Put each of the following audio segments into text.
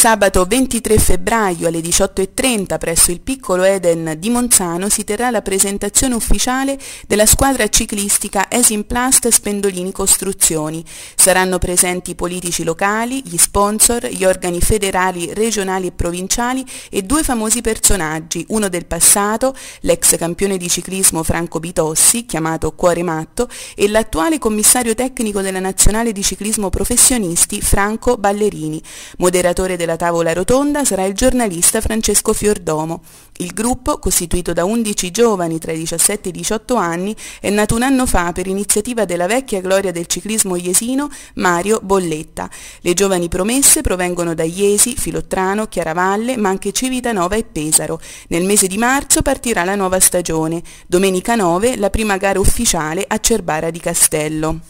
Sabato 23 febbraio alle 18.30 presso il piccolo Eden di Monzano si terrà la presentazione ufficiale della squadra ciclistica Esimplast Spendolini Costruzioni. Saranno presenti i politici locali, gli sponsor, gli organi federali, regionali e provinciali e due famosi personaggi, uno del passato, l'ex campione di ciclismo Franco Bitossi, chiamato Cuore Matto, e l'attuale commissario tecnico della Nazionale di Ciclismo Professionisti Franco Ballerini, moderatore della della tavola rotonda sarà il giornalista Francesco Fiordomo. Il gruppo, costituito da 11 giovani tra i 17 e i 18 anni, è nato un anno fa per iniziativa della vecchia gloria del ciclismo iesino Mario Bolletta. Le giovani promesse provengono da Iesi, Filottrano, Chiaravalle, ma anche Civitanova e Pesaro. Nel mese di marzo partirà la nuova stagione. Domenica 9 la prima gara ufficiale a Cerbara di Castello.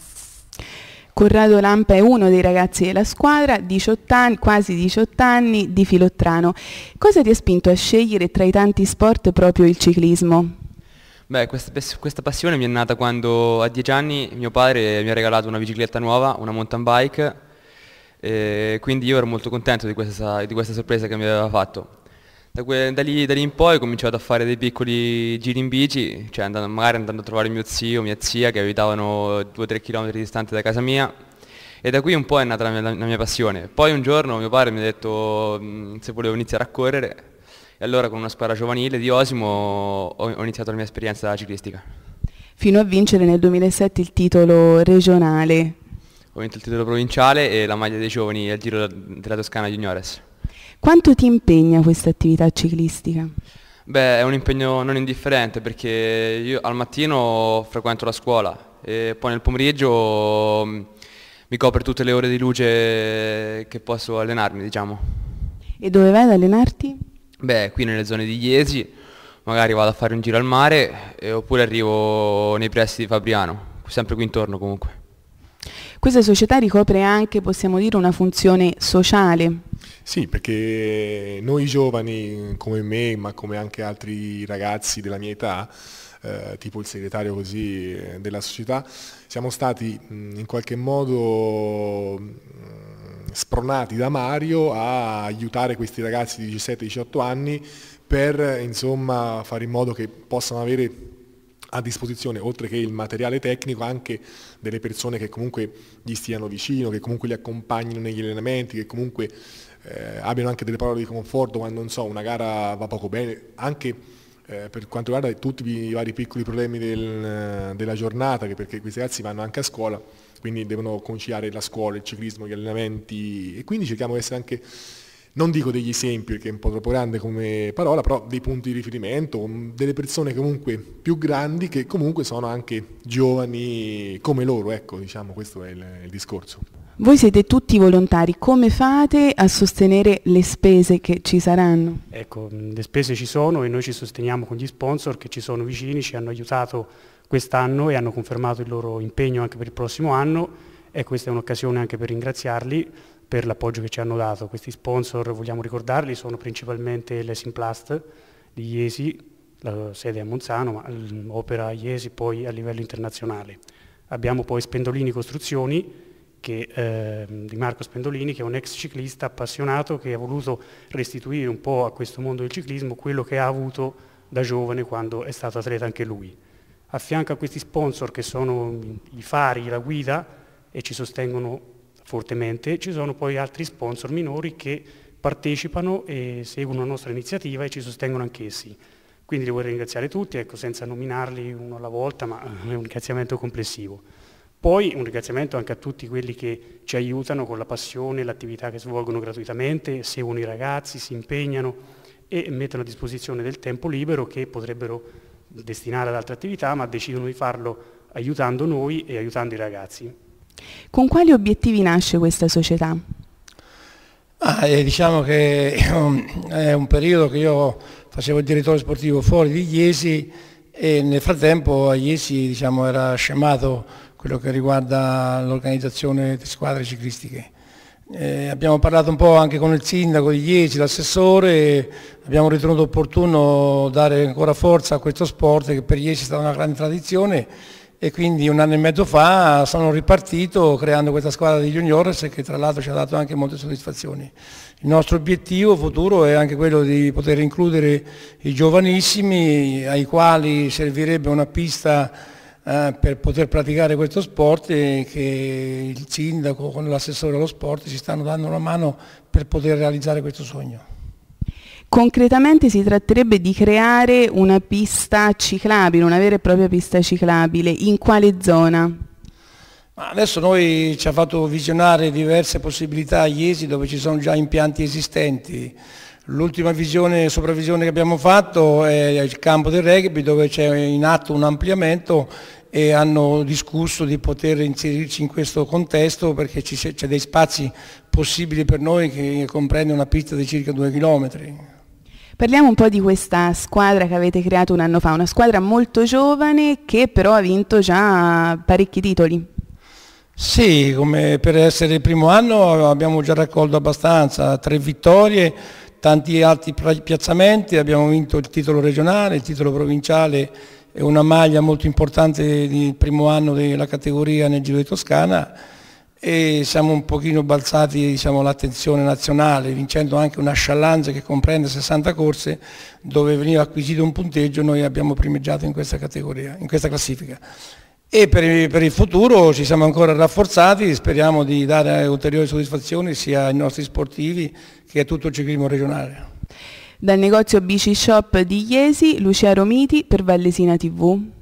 Corrado Lampa è uno dei ragazzi della squadra, 18 anni, quasi 18 anni, di Filottrano. Cosa ti ha spinto a scegliere tra i tanti sport proprio il ciclismo? Beh, questa, questa, passione mi è nata quando a 10 anni mio padre mi ha regalato una bicicletta nuova, una mountain bike, quindi io ero molto contento di questa, di questa sorpresa che mi aveva fatto. Da, que- da, lì, da, lì, in poi ho cominciato a fare dei piccoli giri in bici, cioè andando, magari andando a trovare mio zio, mia zia che abitavano 2-3 km distante da casa mia e da qui un po' è nata la mia, la mia passione. Poi un giorno mio padre mi ha detto mm, se volevo iniziare a correre e allora con una squadra giovanile di Osimo ho, ho iniziato la mia esperienza ciclistica. Fino a vincere nel 2007 il titolo regionale. Ho vinto il titolo provinciale e la maglia dei giovani al Giro della Toscana Juniores. Quanto ti impegna questa attività ciclistica? Beh, è un impegno non indifferente perché io al mattino frequento la scuola e poi nel pomeriggio mm, mi copre tutte le ore di luce che posso allenarmi, diciamo. E dove vai ad allenarti? Beh, qui nelle zone di Iesi, magari vado a fare un giro al mare eh, oppure arrivo nei pressi di Fabriano, sempre qui intorno comunque. Questa società ricopre anche, possiamo dire, una funzione sociale. Sì, perché noi giovani come me, ma come anche altri ragazzi della mia età, eh, tipo il segretario così eh, della società, siamo stati in qualche modo spronati da Mario a aiutare questi ragazzi di 17-18 anni per insomma, fare in modo che possano avere a disposizione, oltre che il materiale tecnico, anche delle persone che comunque gli stiano vicino, che comunque li accompagnino negli allenamenti, che comunque eh, abbiano anche delle parole di conforto quando so, una gara va poco bene, anche eh, per quanto riguarda tutti i vari piccoli problemi del, della giornata, perché questi ragazzi vanno anche a scuola, quindi devono conciliare la scuola, il ciclismo, gli allenamenti e quindi cerchiamo di essere anche non dico degli esempi perché è un po' troppo grande come parola, però dei punti di riferimento, delle persone comunque più grandi che comunque sono anche giovani come loro, ecco diciamo questo è il, il discorso. Voi siete tutti volontari, come fate a sostenere le spese che ci saranno? Ecco, le spese ci sono e noi ci sosteniamo con gli sponsor che ci sono vicini, ci hanno aiutato quest'anno e hanno confermato il loro impegno anche per il prossimo anno e questa è un'occasione anche per ringraziarli per l'appoggio che ci hanno dato. Questi sponsor, vogliamo ricordarli, sono principalmente l'Esimplast di Iesi, la sede a Monzano, ma opera a Iesi poi a livello internazionale. Abbiamo poi Spendolini Costruzioni, che, eh, di Marco Spendolini, che è un ex ciclista appassionato che ha voluto restituire un po' a questo mondo del ciclismo quello che ha avuto da giovane quando è stato atleta anche lui. A fianco a questi sponsor che sono i fari, la guida e ci sostengono fortemente, ci sono poi altri sponsor minori che partecipano e seguono la nostra iniziativa e ci sostengono anch'essi. Quindi li vorrei ringraziare tutti, ecco, senza nominarli uno alla volta, ma è un ringraziamento complessivo. Poi un ringraziamento anche a tutti quelli che ci aiutano con la passione, l'attività che svolgono gratuitamente, seguono i ragazzi, si impegnano e mettono a disposizione del tempo libero che potrebbero destinare ad altre attività, ma decidono di farlo aiutando noi e aiutando i ragazzi. Con quali obiettivi nasce questa società? Ah, eh, diciamo che è un periodo che io facevo il direttore sportivo fuori di Iesi e nel frattempo a Iesi diciamo, era scemato quello che riguarda l'organizzazione di squadre ciclistiche. Eh, abbiamo parlato un po' anche con il sindaco di Iesi, l'assessore, abbiamo ritenuto opportuno dare ancora forza a questo sport che per Iesi è stata una grande tradizione e quindi un anno e mezzo fa sono ripartito creando questa squadra di juniores che tra l'altro ci ha dato anche molte soddisfazioni. Il nostro obiettivo futuro è anche quello di poter includere i giovanissimi ai quali servirebbe una pista eh, per poter praticare questo sport e che il sindaco con l'assessore allo sport si stanno dando una mano per poter realizzare questo sogno. Concretamente si tratterebbe di creare una pista ciclabile, una vera e propria pista ciclabile. In quale zona? Adesso noi ci ha fatto visionare diverse possibilità a Iesi dove ci sono già impianti esistenti. L'ultima visione, sopravvisione che abbiamo fatto è il campo del rugby dove c'è in atto un ampliamento e hanno discusso di poter inserirci in questo contesto perché c'è dei spazi possibili per noi che comprende una pista di circa 2 chilometri. Parliamo un po' di questa squadra che avete creato un anno fa, una squadra molto giovane che però ha vinto già parecchi titoli. Sì, per essere il primo anno abbiamo già raccolto abbastanza, tre vittorie, tanti altri piazzamenti, abbiamo vinto il titolo regionale, il titolo provinciale e una maglia molto importante del primo anno della categoria nel Giro di Toscana e siamo un pochino balzati diciamo, l'attenzione nazionale vincendo anche una challenge che comprende 60 corse dove veniva acquisito un punteggio noi abbiamo primeggiato in questa categoria, in questa classifica e per, per il futuro ci siamo ancora rafforzati speriamo di dare ulteriori soddisfazioni sia ai nostri sportivi che a tutto il ciclismo regionale Dal negozio BC Shop di Iesi, Lucia Romiti per Vallesina TV